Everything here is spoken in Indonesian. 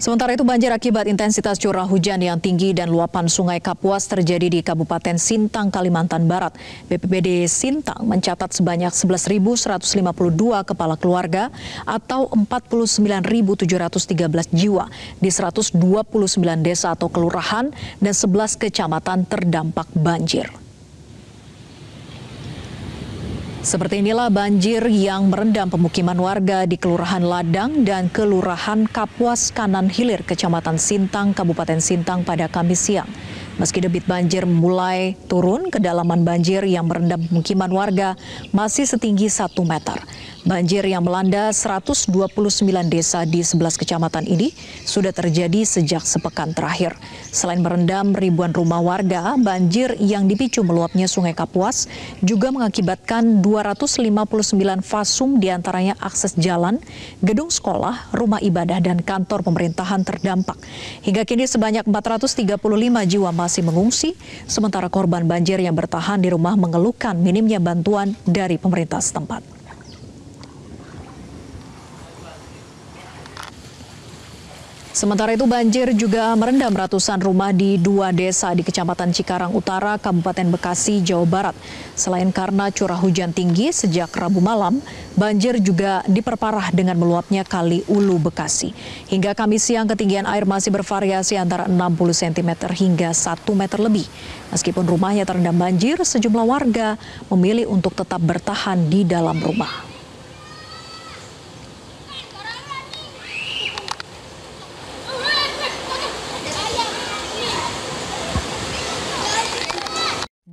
Sementara itu banjir akibat intensitas curah hujan yang tinggi dan luapan sungai Kapuas terjadi di Kabupaten Sintang, Kalimantan Barat. BPBD Sintang mencatat sebanyak 11.152 kepala keluarga atau 49.713 jiwa di 129 desa atau kelurahan dan 11 kecamatan terdampak banjir. Seperti inilah banjir yang merendam pemukiman warga di Kelurahan Ladang dan Kelurahan Kapuas Kanan Hilir, Kecamatan Sintang, Kabupaten Sintang pada Kamis siang. Meski debit banjir mulai turun, kedalaman banjir yang merendam pemukiman warga masih setinggi 1 meter. Banjir yang melanda 129 desa di 11 kecamatan ini sudah terjadi sejak sepekan terakhir. Selain merendam ribuan rumah warga, banjir yang dipicu meluapnya Sungai Kapuas juga mengakibatkan 259 fasum diantaranya akses jalan, gedung sekolah, rumah ibadah, dan kantor pemerintahan terdampak. Hingga kini sebanyak 435 jiwa masih masih mengungsi, sementara korban banjir yang bertahan di rumah mengeluhkan minimnya bantuan dari pemerintah setempat. Sementara itu banjir juga merendam ratusan rumah di dua desa di Kecamatan Cikarang Utara, Kabupaten Bekasi, Jawa Barat. Selain karena curah hujan tinggi sejak Rabu malam, banjir juga diperparah dengan meluapnya Kali Ulu Bekasi. Hingga Kamis siang ketinggian air masih bervariasi antara 60 cm hingga 1 meter lebih. Meskipun rumahnya terendam banjir, sejumlah warga memilih untuk tetap bertahan di dalam rumah.